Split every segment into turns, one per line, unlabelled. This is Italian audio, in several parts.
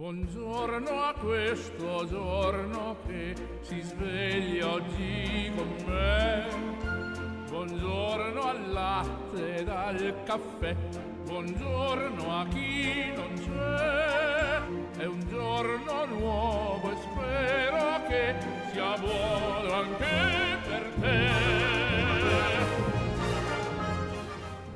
Buongiorno a questo giorno che si sveglia oggi con me. Buongiorno al latte e al caffè, buongiorno a chi non c'è. È un giorno nuovo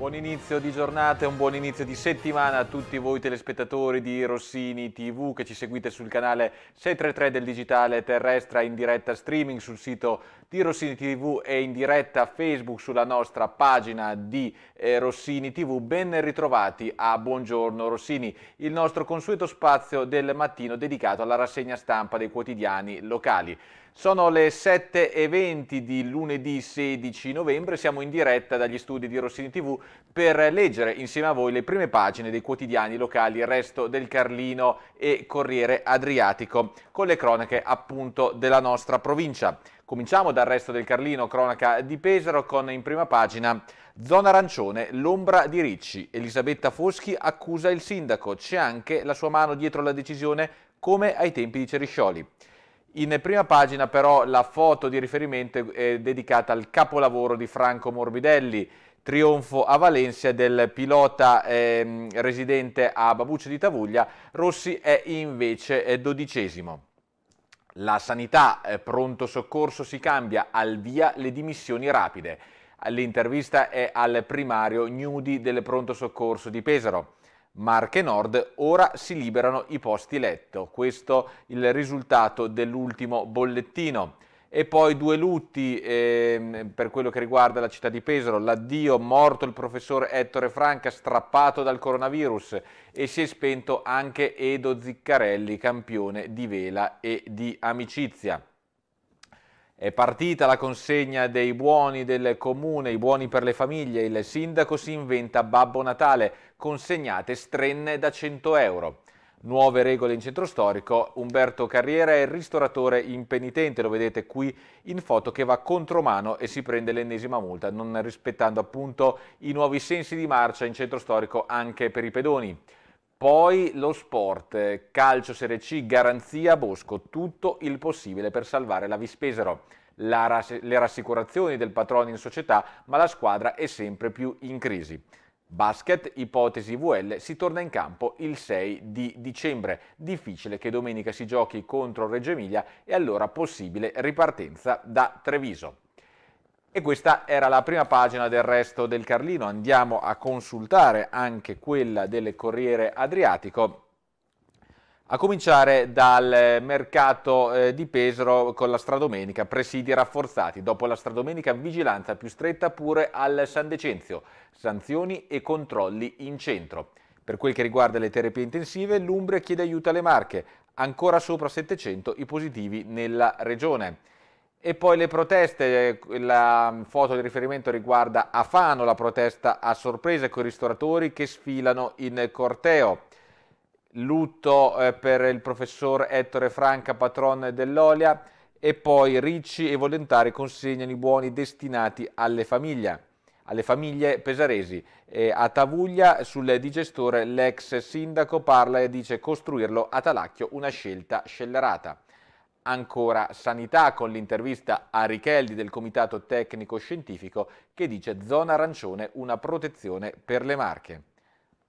Buon inizio di giornata e un buon inizio di settimana a tutti voi telespettatori di Rossini TV che ci seguite sul canale 633 del Digitale Terrestre in diretta streaming sul sito di Rossini TV e in diretta Facebook sulla nostra pagina di eh, Rossini TV. Ben ritrovati a Buongiorno Rossini, il nostro consueto spazio del mattino dedicato alla rassegna stampa dei quotidiani locali. Sono le 7.20 di lunedì 16 novembre, siamo in diretta dagli studi di Rossini TV per leggere insieme a voi le prime pagine dei quotidiani locali, il resto del Carlino e Corriere Adriatico, con le cronache appunto della nostra provincia. Cominciamo dal resto del Carlino, cronaca di Pesaro, con in prima pagina Zona arancione, l'ombra di Ricci. Elisabetta Foschi accusa il sindaco, c'è anche la sua mano dietro la decisione come ai tempi di Ceriscioli. In prima pagina però la foto di riferimento è dedicata al capolavoro di Franco Morbidelli, trionfo a Valencia del pilota eh, residente a Babuccio di Tavuglia, Rossi è invece eh, dodicesimo. La sanità eh, pronto soccorso si cambia, al via le dimissioni rapide. L'intervista è al primario Nudi del pronto soccorso di Pesaro. Marche Nord, ora si liberano i posti letto. Questo il risultato dell'ultimo bollettino. E poi due lutti eh, per quello che riguarda la città di Pesaro. L'addio, morto il professor Ettore Franca, strappato dal coronavirus e si è spento anche Edo Ziccarelli, campione di vela e di amicizia. È partita la consegna dei buoni del comune, i buoni per le famiglie. Il sindaco si inventa Babbo Natale, consegnate strenne da 100 euro. Nuove regole in centro storico, Umberto Carriera è il ristoratore impenitente, lo vedete qui in foto, che va contromano e si prende l'ennesima multa, non rispettando appunto i nuovi sensi di marcia in centro storico anche per i pedoni. Poi lo sport, calcio Serie C, garanzia Bosco, tutto il possibile per salvare la Vispesero. La rass le rassicurazioni del patrono in società, ma la squadra è sempre più in crisi. Basket, ipotesi VL, si torna in campo il 6 di dicembre. Difficile che domenica si giochi contro Reggio Emilia e allora possibile ripartenza da Treviso. E questa era la prima pagina del resto del Carlino, andiamo a consultare anche quella del Corriere Adriatico. A cominciare dal mercato eh, di Pesaro con la Stradomenica, presidi rafforzati. Dopo la Stradomenica, vigilanza più stretta pure al San Decenzio, sanzioni e controlli in centro. Per quel che riguarda le terapie intensive, l'Umbria chiede aiuto alle Marche, ancora sopra 700 i positivi nella regione. E poi le proteste, eh, la foto di riferimento riguarda a Fano, la protesta a sorpresa con i ristoratori che sfilano in corteo. Lutto eh, per il professor Ettore Franca, patron dell'Olia, e poi ricci e volontari consegnano i buoni destinati alle famiglie alle famiglie pesaresi. E a Tavuglia sul digestore l'ex sindaco parla e dice costruirlo a Talacchio una scelta scellerata ancora sanità con l'intervista a Richeldi del Comitato Tecnico Scientifico che dice zona arancione una protezione per le marche.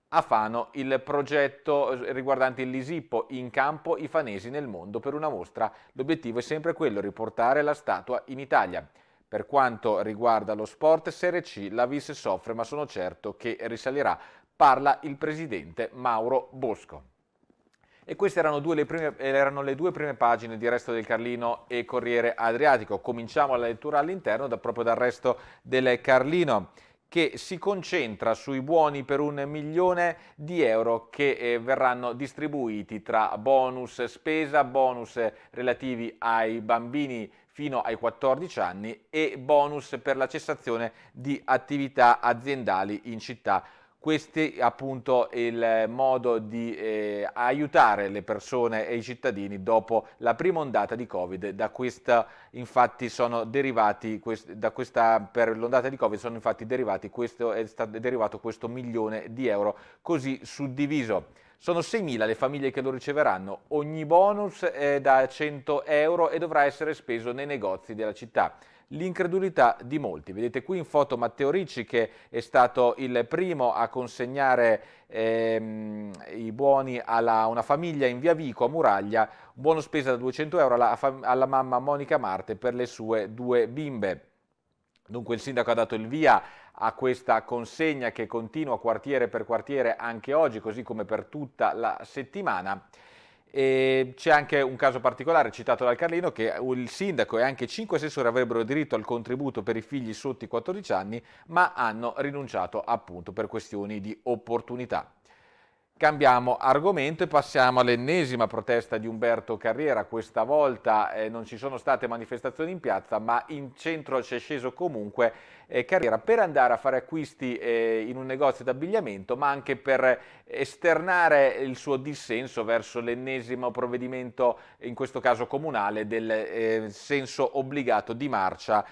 A Fano il progetto eh, riguardante il Lisippo, in campo i fanesi nel mondo per una mostra. L'obiettivo è sempre quello, riportare la statua in Italia. Per quanto riguarda lo sport, Serie C la Vis soffre ma sono certo che risalirà, parla il presidente Mauro Bosco. E queste erano, le, prime, eh, erano le due prime pagine di Resto del Carlino e Corriere Adriatico. Cominciamo la lettura all'interno da, proprio dal Resto del Carlino che si concentra sui buoni per un milione di euro che eh, verranno distribuiti tra bonus spesa, bonus relativi ai bambini fino ai 14 anni e bonus per la cessazione di attività aziendali in città questo è appunto il modo di eh, aiutare le persone e i cittadini dopo la prima ondata di Covid. Da questa, infatti, sono derivati, quest, questa, per l'ondata di Covid sono infatti derivati, questo, è stato derivato questo milione di euro così suddiviso. Sono 6.000 le famiglie che lo riceveranno, ogni bonus è da 100 euro e dovrà essere speso nei negozi della città l'incredulità di molti. Vedete qui in foto Matteo Ricci che è stato il primo a consegnare ehm, i buoni a una famiglia in via Vico a Muraglia, un buono spesa da 200 euro alla, alla mamma Monica Marte per le sue due bimbe. Dunque il sindaco ha dato il via a questa consegna che continua quartiere per quartiere anche oggi, così come per tutta la settimana c'è anche un caso particolare citato dal Carlino che il sindaco e anche cinque assessori avrebbero diritto al contributo per i figli sotto i 14 anni ma hanno rinunciato appunto per questioni di opportunità. Cambiamo argomento e passiamo all'ennesima protesta di Umberto Carriera. Questa volta eh, non ci sono state manifestazioni in piazza, ma in centro c'è sceso comunque eh, Carriera per andare a fare acquisti eh, in un negozio d'abbigliamento, ma anche per esternare il suo dissenso verso l'ennesimo provvedimento, in questo caso comunale, del eh, senso obbligato di marcia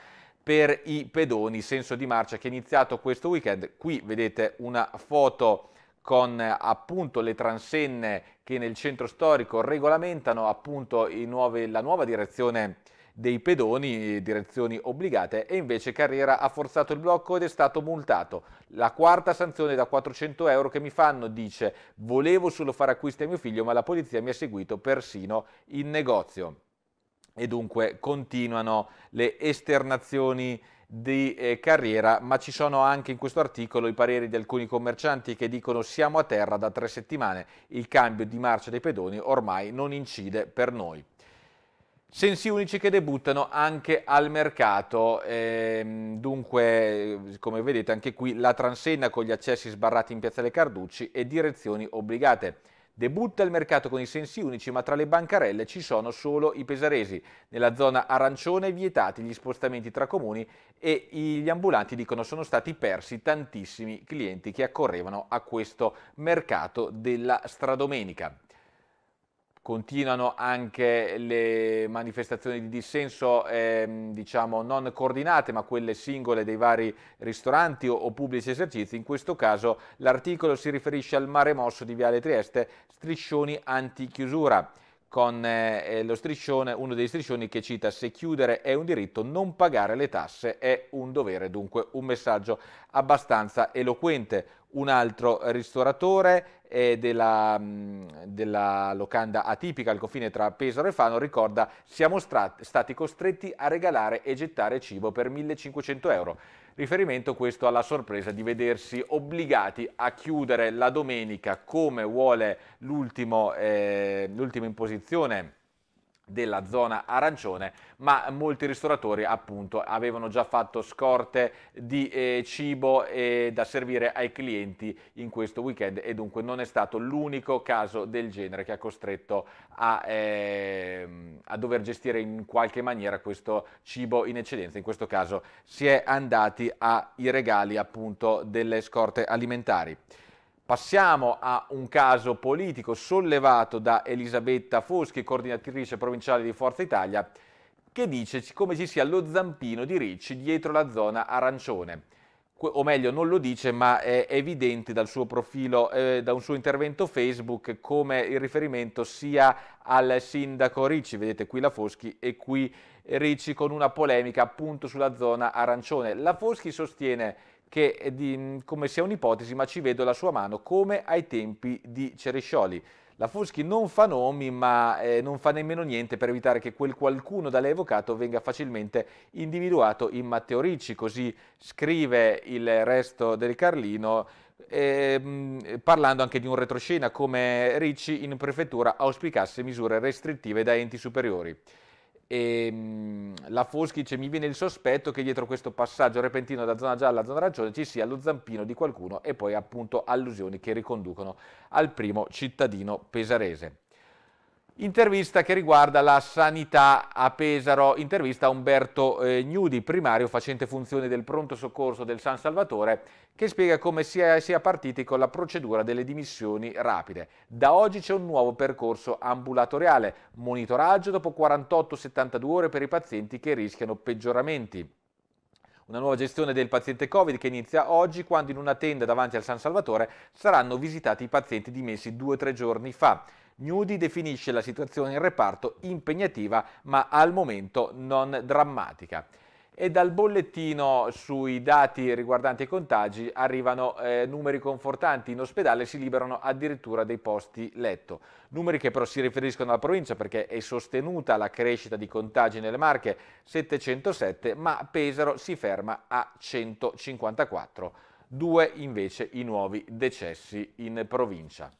per i pedoni, senso di marcia che è iniziato questo weekend. Qui vedete una foto con appunto le transenne che nel centro storico regolamentano appunto nuovi, la nuova direzione dei pedoni, direzioni obbligate, e invece Carriera ha forzato il blocco ed è stato multato. La quarta sanzione da 400 euro che mi fanno dice volevo solo fare acquisti a mio figlio ma la polizia mi ha seguito persino in negozio. E dunque continuano le esternazioni di eh, carriera, ma ci sono anche in questo articolo i pareri di alcuni commercianti che dicono siamo a terra da tre settimane, il cambio di marcia dei pedoni ormai non incide per noi. Sensi unici che debuttano anche al mercato, ehm, dunque come vedete anche qui la transenna con gli accessi sbarrati in Piazza Piazzale Carducci e direzioni obbligate. Debutta il mercato con i sensi unici, ma tra le bancarelle ci sono solo i pesaresi. Nella zona arancione vietati gli spostamenti tra comuni e gli ambulanti dicono sono stati persi tantissimi clienti che accorrevano a questo mercato della stradomenica. Continuano anche le manifestazioni di dissenso, ehm, diciamo non coordinate, ma quelle singole dei vari ristoranti o, o pubblici esercizi. In questo caso l'articolo si riferisce al mare mosso di Viale Trieste, striscioni anti-chiusura con eh, eh uno dei striscioni che cita se chiudere è un diritto, non pagare le tasse è un dovere, dunque un messaggio abbastanza eloquente. Un altro ristoratore eh, della, mm, della, locanda atipica al confine tra Pesaro e Fano ricorda siamo stati costretti a regalare e gettare cibo per 1500 euro. Riferimento questo alla sorpresa di vedersi obbligati a chiudere la domenica come vuole eh, l'ultima eh, imposizione della zona arancione, ma molti ristoratori appunto avevano già fatto scorte di eh, cibo eh, da servire ai clienti in questo weekend e dunque non è stato l'unico caso del genere che ha costretto a, eh, a dover gestire in qualche maniera questo cibo in eccedenza. In questo caso si è andati ai regali appunto delle scorte alimentari. Passiamo a un caso politico sollevato da Elisabetta Foschi, coordinatrice provinciale di Forza Italia, che dice come ci sia lo zampino di Ricci dietro la zona arancione. O meglio, non lo dice, ma è evidente dal suo profilo, eh, da un suo intervento Facebook, come il riferimento sia al sindaco Ricci, vedete qui la Foschi, e qui Ricci con una polemica appunto sulla zona arancione. La Foschi sostiene che è eh, di, mm, come sia un'ipotesi, ma ci vedo la sua mano, come ai tempi di Ceriscioli. La Fuschi non fa nomi, ma eh, non fa nemmeno niente per evitare che quel qualcuno da lei evocato venga facilmente individuato in Matteo Ricci, così scrive il resto del Carlino, eh, parlando anche di un retroscena come Ricci in prefettura auspicasse misure restrittive da enti superiori e ehm, la Foschi dice mi viene il sospetto che dietro questo passaggio repentino da zona gialla a zona arancione ci sia lo zampino di qualcuno e poi appunto allusioni che riconducono al primo cittadino pesarese. Intervista che riguarda la sanità a Pesaro, intervista a Umberto eh, Gnudi, primario facente funzione del pronto soccorso del San Salvatore, che spiega come sia, è, partiti con la procedura delle dimissioni rapide. Da oggi c'è un nuovo percorso ambulatoriale, monitoraggio dopo 48-72 ore per i pazienti che rischiano peggioramenti. Una nuova gestione del paziente Covid che inizia oggi quando in una tenda davanti al San Salvatore saranno visitati i pazienti dimessi due o tre giorni fa. Gnudi definisce la situazione in reparto impegnativa ma al momento non drammatica. E dal bollettino sui dati riguardanti i contagi arrivano eh, numeri confortanti, in ospedale si liberano addirittura dei posti letto. Numeri che però si riferiscono alla provincia perché è sostenuta la crescita di contagi nelle Marche, 707, ma Pesaro si ferma a 154, due invece i nuovi decessi in provincia.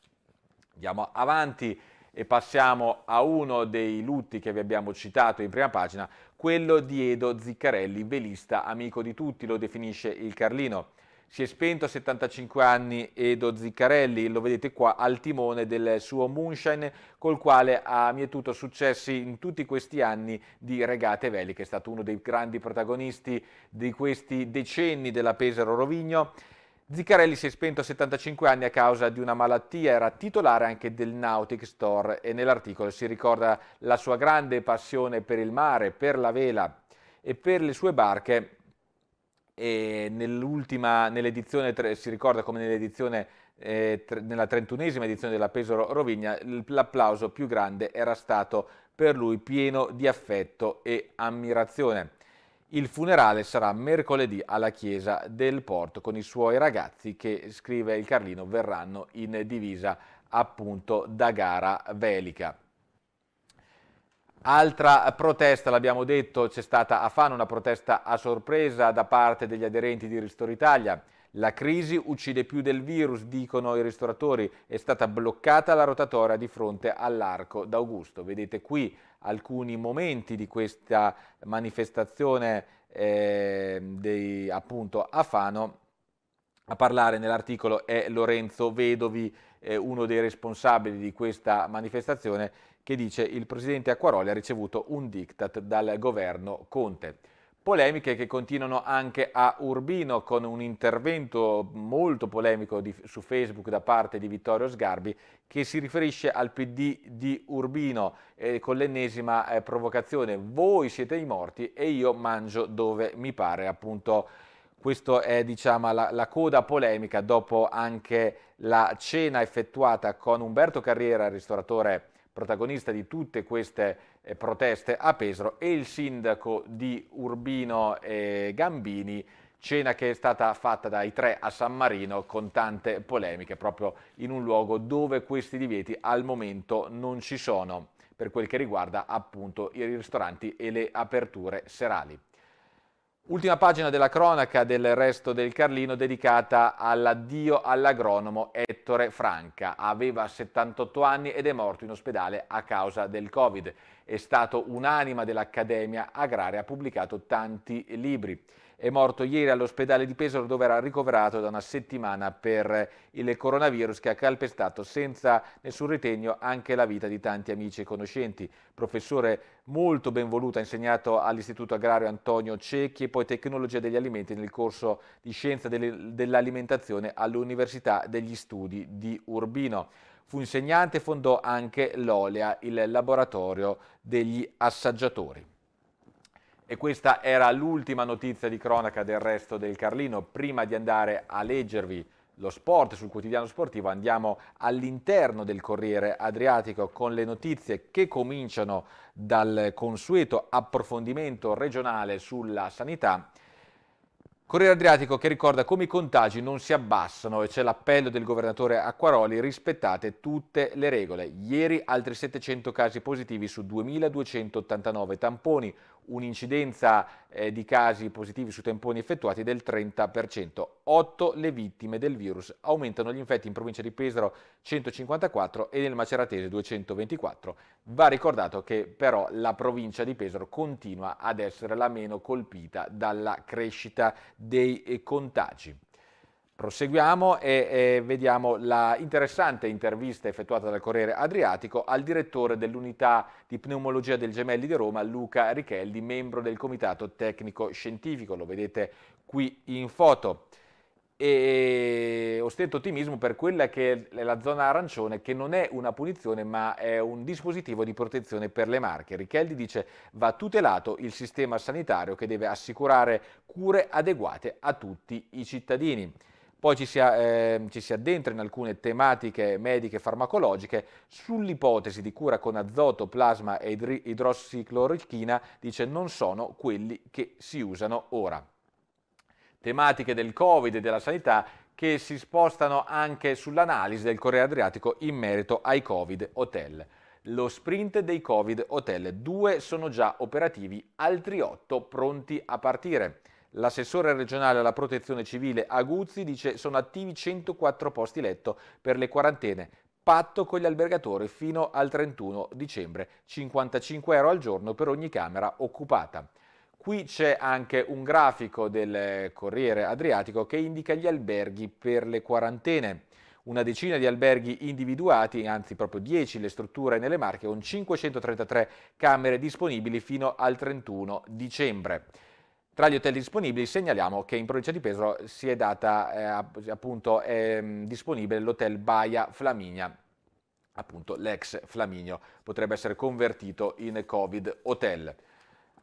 Andiamo avanti e passiamo a uno dei lutti che vi abbiamo citato in prima pagina, quello di Edo Ziccarelli, velista, amico di tutti, lo definisce il Carlino. Si è spento a 75 anni Edo Ziccarelli, lo vedete qua al timone del suo Moonshine col quale ha mietuto successi in tutti questi anni di regate veli, che è stato uno dei grandi protagonisti di questi decenni della Pesaro Rovigno Zicarelli si è spento a 75 anni a causa di una malattia, era titolare anche del Nautic Store e nell'articolo si ricorda la sua grande passione per il mare, per la vela e per le sue barche e nell'ultima, nell'edizione, si ricorda come nell'edizione, eh, tre, nella trentunesima edizione della Pesaro Rovigna, l'applauso più grande era stato per lui pieno di affetto e ammirazione. Il funerale sarà mercoledì alla chiesa del Porto con i suoi ragazzi che, scrive il Carlino, verranno in divisa appunto da gara velica. Altra protesta, l'abbiamo detto, c'è stata a Fano una protesta a sorpresa da parte degli aderenti di Ristor Italia. La crisi uccide più del virus, dicono i ristoratori. È stata bloccata la rotatoria di fronte all'arco d'Augusto. Vedete qui alcuni momenti di questa manifestazione eh, dei, appunto a Fano, a parlare nell'articolo è Lorenzo Vedovi, eh, uno dei responsabili di questa manifestazione, che dice il presidente Acquaroli ha ricevuto un diktat dal governo Conte. Polemiche che continuano anche a Urbino con un intervento molto polemico di, su Facebook da parte di Vittorio Sgarbi che si riferisce al PD di Urbino eh, con l'ennesima eh, provocazione voi siete i morti e io mangio dove mi pare appunto questa è diciamo, la, la, coda polemica dopo anche la cena effettuata con Umberto Carriera, ristoratore protagonista di tutte queste proteste a Pesaro e il sindaco di Urbino Gambini cena che è stata fatta dai tre a San Marino con tante polemiche proprio in un luogo dove questi divieti al momento non ci sono per quel che riguarda appunto i ristoranti e le aperture serali. Ultima pagina della cronaca del resto del Carlino dedicata all'addio all'agronomo et Ettore Franca. Aveva 78 anni ed è morto in ospedale a causa del Covid. È stato un'anima dell'Accademia Agraria, ha pubblicato tanti libri. È morto ieri all'ospedale di Pesaro dove era ricoverato da una settimana per il coronavirus che ha calpestato senza nessun ritegno anche la vita di tanti amici e conoscenti. Professore molto benvoluto, ha insegnato all'Istituto Agrario Antonio Cecchi e poi Tecnologia degli Alimenti nel corso di Scienza dell'Alimentazione all'Università degli Studi studi di Urbino. Fu insegnante e fondò anche l'Olea, il laboratorio degli assaggiatori. E questa era l'ultima notizia di cronaca del resto del Carlino. Prima di andare a leggervi lo sport sul quotidiano sportivo, andiamo all'interno del Corriere Adriatico con le notizie che cominciano dal consueto approfondimento regionale sulla sanità Corriere Adriatico che ricorda come i contagi non si abbassano e c'è l'appello del governatore Acquaroli rispettate tutte le regole. Ieri altri 700 casi positivi su 2289 tamponi, un'incidenza eh, di casi positivi su tamponi effettuati del 30%. 8 le vittime del virus. Aumentano gli infetti in provincia di Pesaro 154 e nel Maceratese 224. Va ricordato che però la provincia di Pesaro continua ad essere la meno colpita dalla crescita dei eh, contagi. Proseguiamo e, e vediamo la interessante intervista effettuata dal Corriere Adriatico al direttore dell'unità di pneumologia del Gemelli di Roma, Luca Richelli, membro del Comitato Tecnico Scientifico. Lo vedete qui in foto e ho stretto ottimismo per quella che è la zona arancione che non è una punizione ma è un dispositivo di protezione per le marche. Richeldi dice va tutelato il sistema sanitario che deve assicurare cure adeguate a tutti i cittadini. Poi ci si, eh, ci si, addentra in alcune tematiche mediche e farmacologiche. Sull'ipotesi di cura con azoto, plasma e idrossiclorochina dice non sono quelli che si usano ora tematiche del Covid e della sanità che si spostano anche sull'analisi del Corriere Adriatico in merito ai Covid Hotel. Lo sprint dei Covid Hotel, due sono già operativi, altri otto pronti a partire. L'assessore regionale alla protezione civile Aguzzi dice sono attivi 104 posti letto per le quarantene, patto con gli albergatori fino al 31 dicembre, 55 euro al giorno per ogni camera occupata. Qui c'è anche un grafico del Corriere Adriatico che indica gli alberghi per le quarantene. Una decina di alberghi individuati, anzi proprio 10 le strutture nelle Marche, con 533 camere disponibili fino al 31 dicembre. Tra gli hotel disponibili segnaliamo che in provincia di Pesaro si è data eh, appunto eh, disponibile l'hotel Baia Flaminia, appunto l'ex Flaminio, potrebbe essere convertito in Covid Hotel.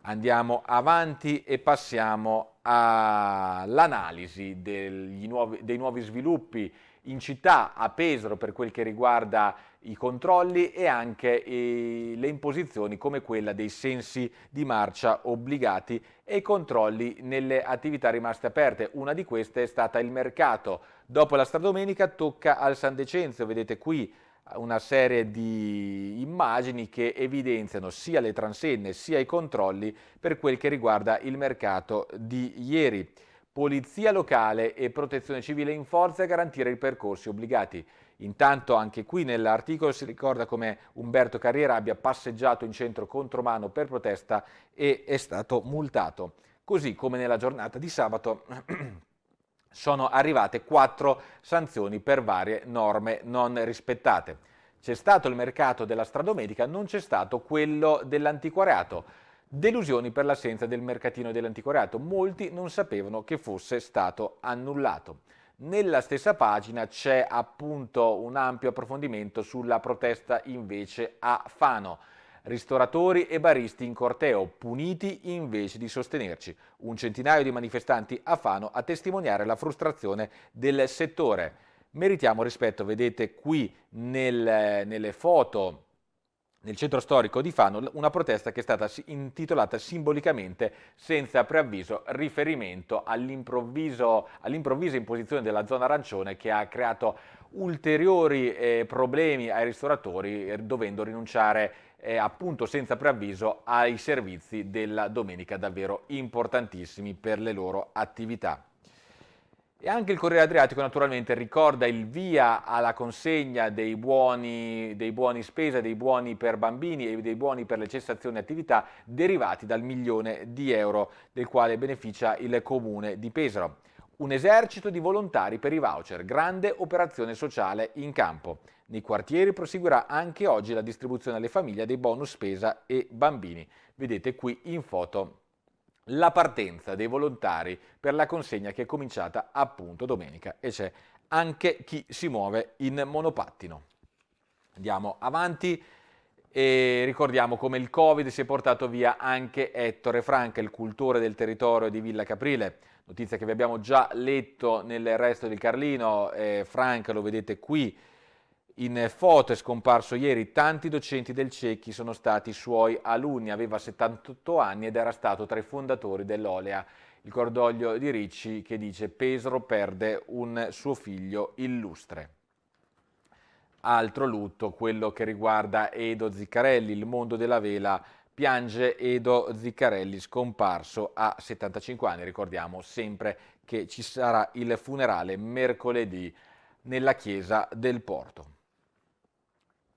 Andiamo avanti e passiamo all'analisi dei nuovi sviluppi in città a Pesaro per quel che riguarda i controlli e anche eh, le imposizioni come quella dei sensi di marcia obbligati e i controlli nelle attività rimaste aperte. Una di queste è stata il mercato. Dopo la stradomenica tocca al San Decenzio, vedete qui una serie di immagini che evidenziano sia le transenne sia i controlli per quel che riguarda il mercato di ieri. Polizia locale e protezione civile in forza a garantire i percorsi obbligati. Intanto anche qui nell'articolo si ricorda come Umberto Carriera abbia passeggiato in centro contromano per protesta e è stato multato. Così come nella giornata di sabato sono arrivate quattro sanzioni per varie norme non rispettate. C'è stato il mercato della stradomenica, non c'è stato quello dell'antiquariato. Delusioni per l'assenza del mercatino dell'antiquariato, molti non sapevano che fosse stato annullato. Nella stessa pagina c'è appunto un ampio approfondimento sulla protesta invece a Fano. Ristoratori e baristi in corteo, puniti invece di sostenerci. Un centinaio di manifestanti a Fano a testimoniare la frustrazione del settore. Meritiamo rispetto, vedete qui nel, nelle foto nel centro storico di Fano una protesta che è stata intitolata simbolicamente senza preavviso riferimento all'improvvisa all imposizione della zona arancione che ha creato ulteriori eh, problemi ai ristoratori eh, dovendo rinunciare eh, appunto senza preavviso ai servizi della domenica davvero importantissimi per le loro attività. E anche il Corriere Adriatico naturalmente ricorda il via alla consegna dei buoni, dei buoni, spesa, dei buoni per bambini e dei buoni per le cessazioni attività derivati dal milione di euro del quale beneficia il comune di Pesaro un esercito di volontari per i voucher, grande operazione sociale in campo. Nei quartieri proseguirà anche oggi la distribuzione alle famiglie dei bonus spesa e bambini. Vedete qui in foto la partenza dei volontari per la consegna che è cominciata appunto domenica e c'è anche chi si muove in monopattino. Andiamo avanti e ricordiamo come il Covid si è portato via anche Ettore Franca, il cultore del territorio di Villa Caprile notizia che vi abbiamo già letto nel resto del Carlino, eh, Frank lo vedete qui in foto, è scomparso ieri, tanti docenti del Cecchi sono stati suoi alunni, aveva 78 anni ed era stato tra i fondatori dell'Olea. Il cordoglio di Ricci che dice Pesaro perde un suo figlio illustre. Altro lutto, quello che riguarda Edo Ziccarelli, il mondo della vela piange Edo Ziccarelli, scomparso a 75 anni. Ricordiamo sempre che ci sarà il funerale mercoledì nella chiesa del Porto.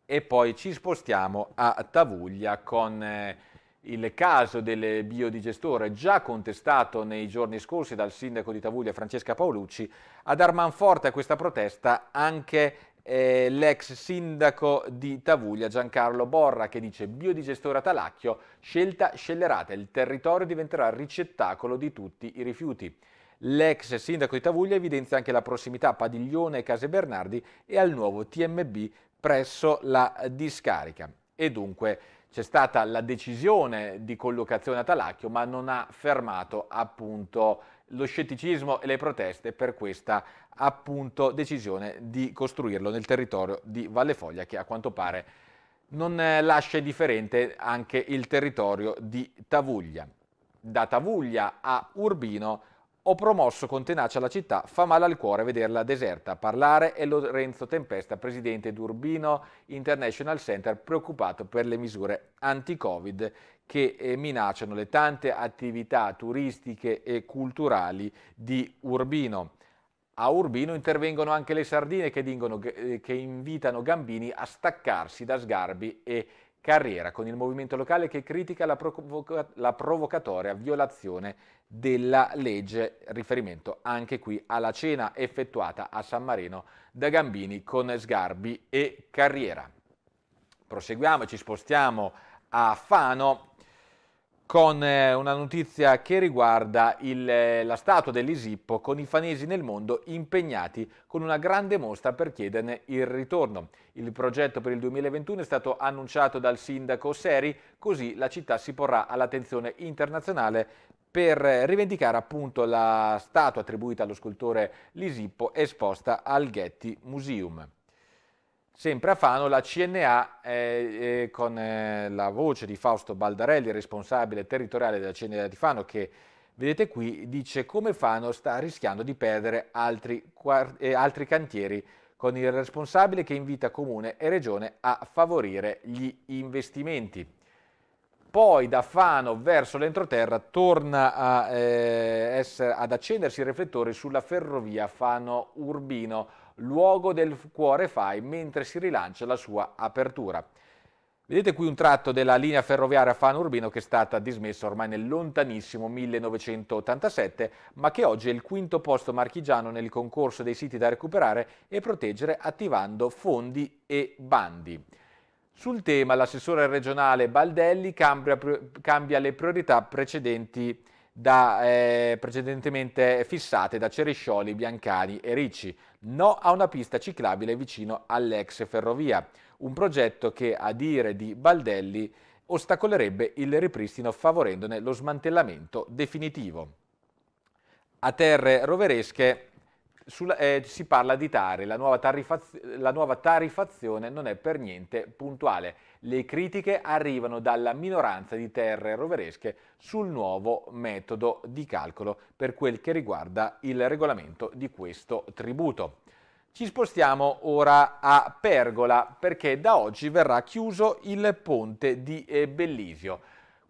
E poi ci spostiamo a Tavuglia con... Eh, il caso del biodigestore, già contestato nei giorni scorsi dal sindaco di Tavuglia Francesca Paolucci, a dar manforte a questa protesta anche eh, l'ex sindaco di Tavuglia Giancarlo Borra che dice biodigestore Atalacchio, scelta scellerata, il territorio diventerà ricettacolo di tutti i rifiuti. L'ex sindaco di Tavuglia evidenzia anche la prossimità a Padiglione e Case Bernardi e al nuovo TMB presso la discarica. E dunque c'è stata la decisione di collocazione a Talacchio ma non ha fermato appunto lo scetticismo e le proteste per questa appunto decisione di costruirlo nel territorio di Valle Foglia che a quanto pare non eh, lascia indifferente anche il territorio di Tavuglia. Da Tavuglia a Urbino ho promosso con tenacia la città, fa male al cuore vederla deserta. Parlare è Lorenzo Tempesta, presidente d'Urbino International Center, preoccupato per le misure anti-Covid che eh, minacciano le tante attività turistiche e culturali di Urbino. A Urbino intervengono anche le sardine che, dingono, eh, che invitano Gambini a staccarsi da sgarbi e Carriera con il movimento locale che critica la, provoca- la, provocatoria violazione della legge, riferimento anche qui alla cena effettuata a San Marino da Gambini con Sgarbi e Carriera. Proseguiamo, e ci spostiamo a Fano con eh, una notizia che riguarda il, eh, la statua dell'Isippo con i fanesi nel mondo impegnati con una grande mostra per chiederne il ritorno. Il progetto per il 2021 è stato annunciato dal sindaco Seri, così la città si porrà all'attenzione internazionale per eh, rivendicare appunto la statua attribuita allo scultore Lisippo esposta al Getty Museum. Sempre a Fano la CNA eh, eh, con eh, la voce di Fausto Baldarelli, responsabile territoriale della CNA di Fano, che vedete qui, dice come Fano sta rischiando di perdere altri, eh, altri cantieri con il responsabile che invita Comune e Regione a favorire gli investimenti. Poi da Fano verso l'entroterra torna a, eh, essere, ad accendersi il riflettore sulla ferrovia Fano-Urbino, luogo del cuore fai mentre si rilancia la sua apertura. Vedete qui un tratto della linea ferroviaria fano urbino che è stata dismessa ormai nel lontanissimo 1987, ma che oggi è il quinto posto marchigiano nel concorso dei siti da recuperare e proteggere attivando fondi e bandi. Sul tema l'assessore regionale Baldelli cambia, cambia le priorità precedenti da, eh, precedentemente fissate da Ceriscioli, Biancani e Ricci. No a una pista ciclabile vicino all'ex ferrovia, un progetto che, a dire di Baldelli, ostacolerebbe il ripristino favorendone lo smantellamento definitivo. A terre roveresche sulla, eh, si parla di tare, la la nuova tarifazione non è per niente puntuale. Le critiche arrivano dalla minoranza di terre roveresche sul nuovo metodo di calcolo per quel che riguarda il regolamento di questo tributo. Ci spostiamo ora a Pergola perché da oggi verrà chiuso il ponte di eh, Bellisio.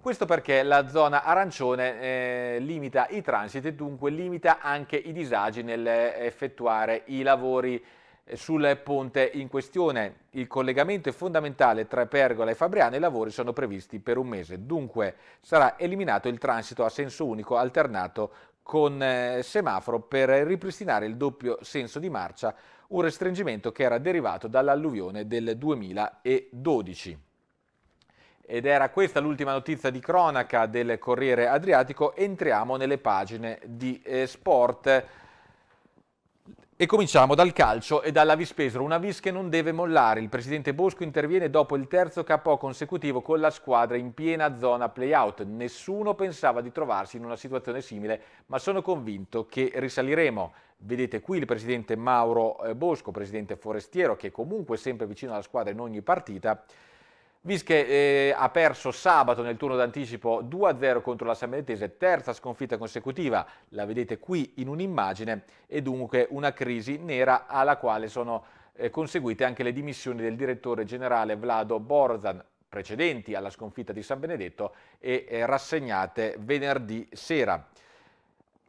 Questo perché la zona arancione eh, limita i transiti e dunque limita anche i disagi nell'effettuare eh, i lavori eh, sul ponte in questione. Il collegamento è fondamentale tra Pergola e Fabriano e i lavori sono previsti per un mese. Dunque sarà eliminato il transito a senso unico alternato con eh, semaforo per ripristinare il doppio senso di marcia, un restringimento che era derivato dall'alluvione del 2012. Ed era questa l'ultima notizia di cronaca del Corriere Adriatico, entriamo nelle pagine di eh, sport. E cominciamo dal calcio e dalla Vis Vispesaro, una Vis che non deve mollare. Il presidente Bosco interviene dopo il terzo KO consecutivo con la squadra in piena zona playout. Nessuno pensava di trovarsi in una situazione simile, ma sono convinto che risaliremo. Vedete qui il presidente Mauro eh, Bosco, presidente forestiero, che è comunque sempre vicino alla squadra in ogni partita. Vische eh, ha perso sabato nel turno d'anticipo 2-0 contro la Sammaritese, terza sconfitta consecutiva, la vedete qui in un'immagine, e dunque una crisi nera alla quale sono eh, conseguite anche le dimissioni del direttore generale Vlado Borzan, precedenti alla sconfitta di San Benedetto e eh, rassegnate venerdì sera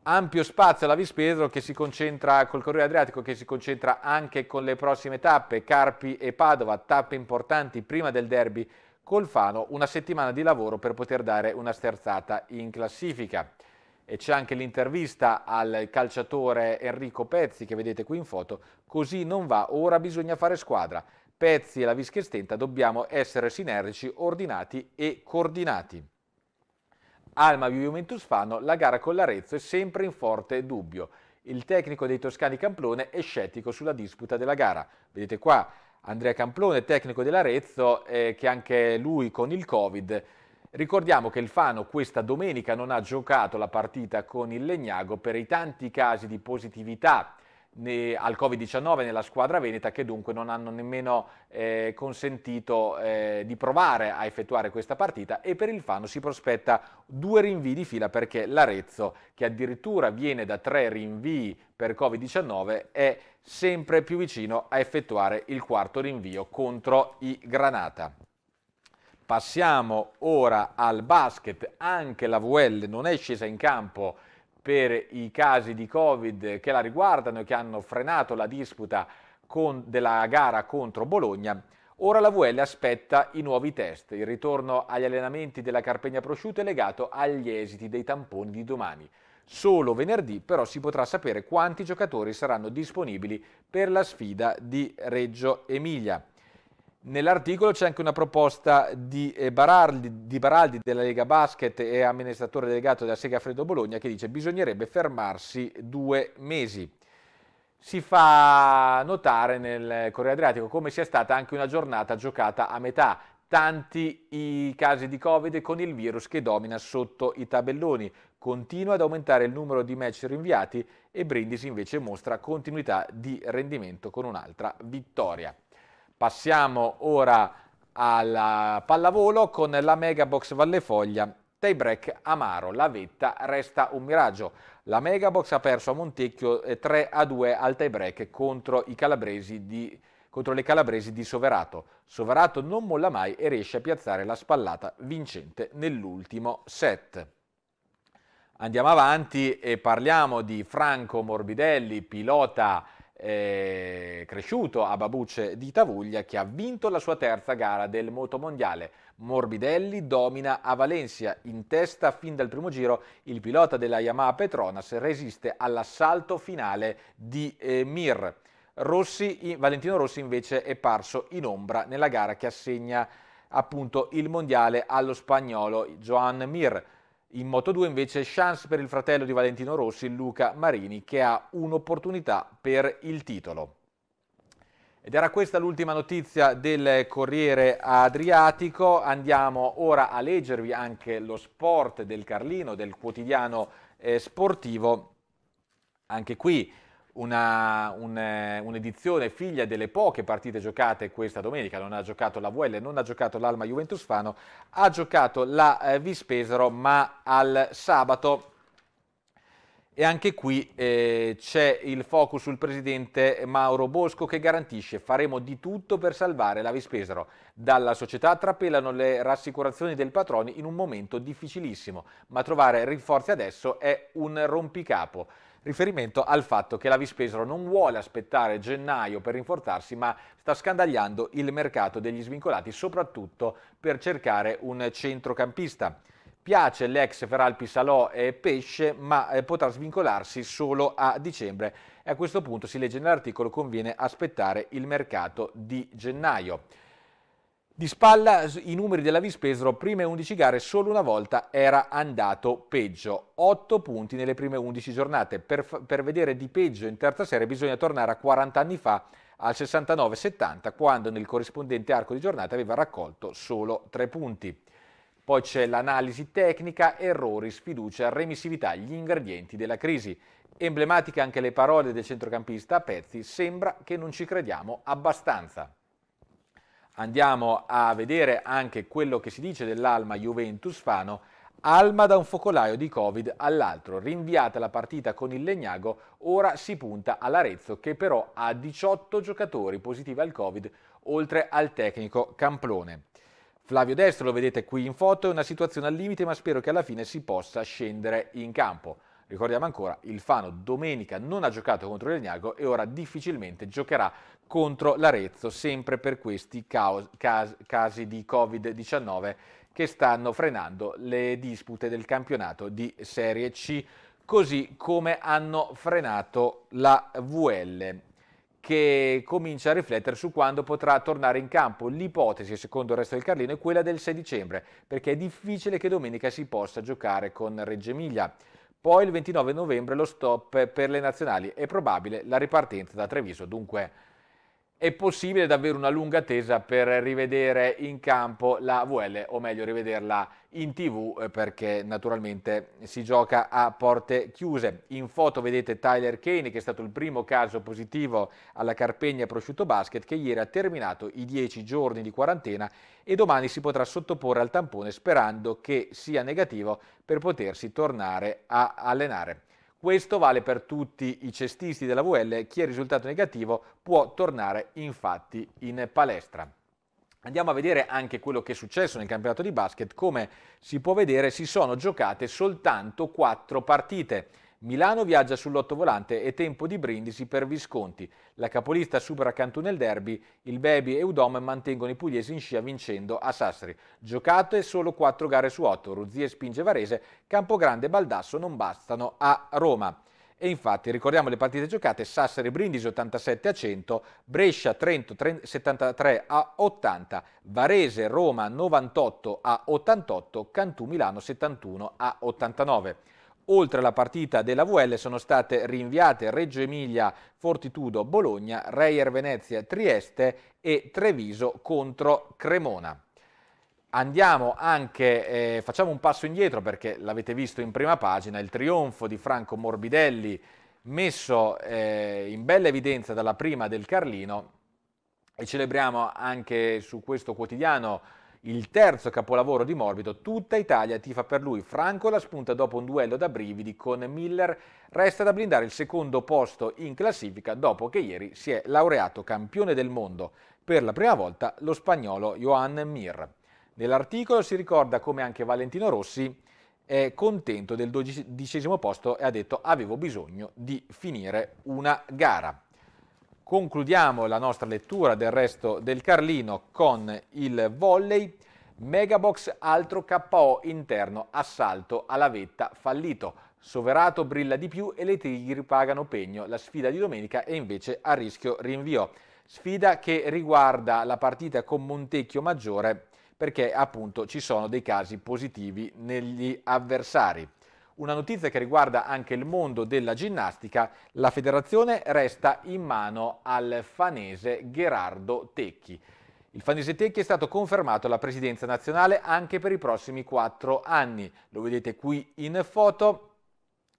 ampio spazio alla Vispedro che si concentra col Corriere Adriatico che si concentra anche con le prossime tappe, Carpi e Padova, tappe importanti prima del derby col Fano, una settimana di lavoro per poter dare una sterzata in classifica. E c'è anche l'intervista al calciatore Enrico Pezzi che vedete qui in foto, così non va, ora bisogna fare squadra. Pezzi e la Vischestenta dobbiamo essere sinergici, ordinati e coordinati. Alma Juventus Fano, la gara con l'Arezzo è sempre in forte dubbio. Il tecnico dei toscani Camplone è scettico sulla disputa della gara. Vedete qua Andrea Camplone, tecnico dell'Arezzo, eh, che anche lui con il Covid. Ricordiamo che il Fano questa domenica non ha giocato la partita con il Legnago per i tanti casi di positività al Covid-19 nella squadra veneta che dunque non hanno nemmeno eh, consentito eh, di provare a effettuare questa partita e per il Fano si prospetta due rinvii di fila perché l'Arezzo che addirittura viene da tre rinvii per Covid-19 è sempre più vicino a effettuare il quarto rinvio contro i Granata. Passiamo ora al basket, anche la VL non è scesa in campo per i casi di Covid che la riguardano e che hanno frenato la disputa con, della gara contro Bologna, ora la VL aspetta i nuovi test. Il ritorno agli allenamenti della Carpegna Prosciutto è legato agli esiti dei tamponi di domani. Solo venerdì però si potrà sapere quanti giocatori saranno disponibili per la sfida di Reggio Emilia. Nell'articolo c'è anche una proposta di eh, Baraldi, di Baraldi, della Lega Basket e amministratore delegato della Sega Freddo Bologna che dice che bisognerebbe fermarsi due mesi. Si fa notare nel Corriere Adriatico come sia stata anche una giornata giocata a metà. Tanti i casi di Covid con il virus che domina sotto i tabelloni. Continua ad aumentare il numero di match rinviati e Brindisi invece mostra continuità di rendimento con un'altra vittoria. Passiamo ora alla pallavolo con la Megabox Vallefoglia. break amaro, la vetta resta un miraggio. La Megabox ha perso a Montecchio 3 eh, a 2 al tiebreak contro, di, contro le calabresi di Soverato. Soverato non molla mai e riesce a piazzare la spallata vincente nell'ultimo set. Andiamo avanti e parliamo di Franco Morbidelli, pilota eh, cresciuto a Babuce di Tavuglia che ha vinto la sua terza gara del motomondiale. Morbidelli domina a Valencia, in testa fin dal primo giro il pilota della Yamaha Petronas resiste all'assalto finale di eh, Mir. Rossi, Valentino Rossi invece è parso in ombra nella gara che assegna appunto il mondiale allo spagnolo Joan Mir. In Moto 2 invece chance per il fratello di Valentino Rossi, Luca Marini, che ha un'opportunità per il titolo. Ed era questa l'ultima notizia del Corriere Adriatico. Andiamo ora a leggervi anche lo sport del Carlino, del quotidiano eh, sportivo. Anche qui eh, un'edizione un, un figlia delle poche partite giocate questa domenica, non ha giocato la VL, non ha giocato l'Alma Juventus Fano, ha giocato la eh, Vispesaro ma al sabato. E anche qui eh, c'è il focus sul presidente Mauro Bosco che garantisce faremo di tutto per salvare la Vispesero. Dalla società trapelano le rassicurazioni del patroni in un momento difficilissimo, ma trovare rinforzi adesso è un rompicapo riferimento al fatto che la Vispesaro non vuole aspettare gennaio per rinforzarsi, ma sta scandagliando il mercato degli svincolati, soprattutto per cercare un centrocampista. Piace l'ex Feralpi Salò e Pesce, ma eh, potrà svincolarsi solo a dicembre e a questo punto si legge nell'articolo conviene aspettare il mercato di gennaio. Di spalla i numeri della Vispesaro, prime 11 gare, solo una volta era andato peggio. 8 punti nelle prime 11 giornate. Per, per vedere di peggio in terza serie bisogna tornare a 40 anni fa, al 69-70, quando nel corrispondente arco di giornata aveva raccolto solo 3 punti. Poi c'è l'analisi tecnica, errori, sfiducia, remissività, gli ingredienti della crisi. Emblematiche anche le parole del centrocampista a Pezzi, sembra che non ci crediamo abbastanza. Andiamo a vedere anche quello che si dice dell'Alma Juventus Fano. Alma da un focolaio di Covid all'altro, rinviata la partita con il Legnago, ora si punta all'Arezzo che però ha 18 giocatori positivi al Covid, oltre al tecnico Camplone. Flavio Destro lo vedete qui in foto, è una situazione al limite ma spero che alla fine si possa scendere in campo. Ricordiamo ancora, il Fano domenica non ha giocato contro Legnago e ora difficilmente giocherà contro l'Arezzo, sempre per questi caos, cas, casi di Covid-19 che stanno frenando le dispute del campionato di Serie C, così come hanno frenato la VL che comincia a riflettere su quando potrà tornare in campo. L'ipotesi, secondo il resto del Carlino, è quella del 6 dicembre, perché è difficile che domenica si possa giocare con Reggio Emilia. Poi il 29 novembre lo stop per le nazionali e probabile la ripartenza da Treviso, dunque è possibile davvero una lunga attesa per rivedere in campo la VL o meglio rivederla in tv eh, perché naturalmente si gioca a porte chiuse. In foto vedete Tyler Kane che è stato il primo caso positivo alla Carpegna Prosciutto Basket che ieri ha terminato i 10 giorni di quarantena e domani si potrà sottoporre al tampone sperando che sia negativo per potersi tornare a allenare. Questo vale per tutti i cestisti della VL, chi è risultato negativo può tornare infatti in palestra. Andiamo a vedere anche quello che è successo nel campionato di basket, come si può vedere si sono giocate soltanto quattro partite. Milano viaggia sull'ottovolante e tempo di Brindisi per Visconti. La capolista supera Cantù nel derby, il Bebi e Udom mantengono i pugliesi in scia vincendo a Sassari. Giocate solo 4 gare su 8, Ruzie spinge Varese, Campogrande e Baldasso non bastano a Roma. E infatti ricordiamo le partite giocate Sassari Brindisi 87 a 100, Brescia Trento 73 a 80, Varese Roma 98 a 88, Cantù Milano 71 a 89. Oltre alla partita della VL sono state rinviate Reggio Emilia, Fortitudo, Bologna, Reier Venezia, Trieste e Treviso contro Cremona. Andiamo anche, eh, facciamo un passo indietro perché l'avete visto in prima pagina, il trionfo di Franco Morbidelli messo eh, in bella evidenza dalla prima del Carlino e celebriamo anche su questo quotidiano il terzo capolavoro di Morbido, tutta Italia tifa per lui. Franco la spunta dopo un duello da brividi con Miller. Resta da blindare il secondo posto in classifica dopo che ieri si è laureato campione del mondo per la prima volta lo spagnolo Joan Mir. Nell'articolo si ricorda come anche Valentino Rossi è contento del dodicesimo posto e ha detto avevo bisogno di finire una gara. Concludiamo la nostra lettura del resto del Carlino con il volley. Megabox altro KO interno, assalto alla vetta fallito. Soverato brilla di più e le Tigri pagano pegno. La sfida di domenica è invece a rischio rinvio. Sfida che riguarda la partita con Montecchio Maggiore perché appunto ci sono dei casi positivi negli avversari. Una notizia che riguarda anche il mondo della ginnastica, la federazione resta in mano al fanese Gherardo Tecchi. Il fanese Tecchi è stato confermato alla presidenza nazionale anche per i prossimi quattro anni. Lo vedete qui in foto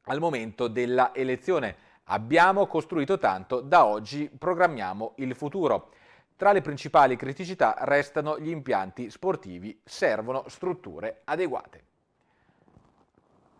al momento della elezione. Abbiamo costruito tanto, da oggi programmiamo il futuro. Tra le principali criticità restano gli impianti sportivi, servono strutture adeguate.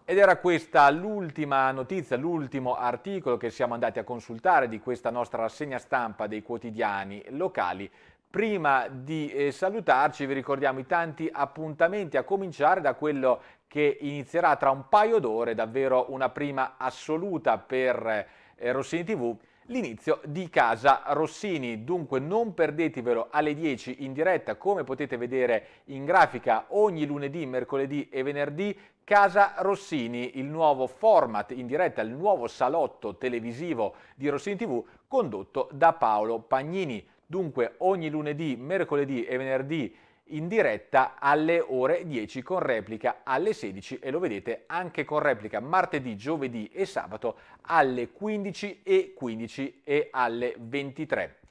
Ed era questa l'ultima notizia, l'ultimo articolo che siamo andati a consultare di questa nostra rassegna stampa dei quotidiani locali. Prima di eh, salutarci vi ricordiamo i tanti appuntamenti a cominciare da quello che inizierà tra un paio d'ore, davvero una prima assoluta per eh, Rossini TV, l'inizio di Casa Rossini. Dunque non perdetevelo alle 10 in diretta, come potete vedere in grafica ogni lunedì, mercoledì e venerdì Casa Rossini, il nuovo format in diretta, il nuovo salotto televisivo di Rossini TV condotto da Paolo Pagnini. Dunque ogni lunedì, mercoledì e venerdì in diretta alle ore 10 con replica alle 16 e lo vedete anche con replica martedì, giovedì e sabato alle 15 e 15 e alle 23.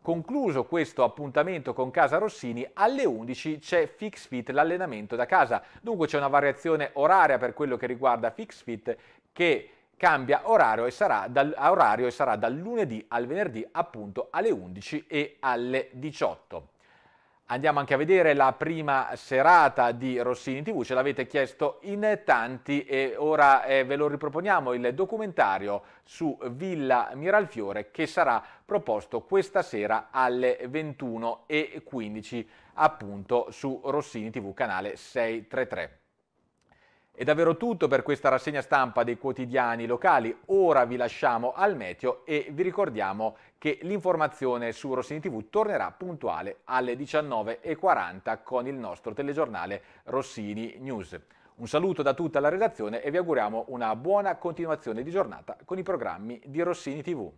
Concluso questo appuntamento con Casa Rossini, alle 11 c'è Fix Fit, l'allenamento da casa. Dunque c'è una variazione oraria per quello che riguarda Fix Fit che cambia orario e sarà dal, orario e sarà dal lunedì al venerdì appunto alle 11 e alle 18. Andiamo anche a vedere la prima serata di Rossini TV, ce l'avete chiesto in tanti e ora eh, ve lo riproponiamo il documentario su Villa Miralfiore che sarà proposto questa sera alle 21.15 appunto su Rossini TV canale 633. È davvero tutto per questa rassegna stampa dei quotidiani locali. Ora vi lasciamo al meteo e vi ricordiamo che l'informazione su Rossini TV tornerà puntuale alle 19.40 con il nostro telegiornale Rossini News. Un saluto da tutta la redazione e vi auguriamo una buona continuazione di giornata con i programmi di Rossini TV.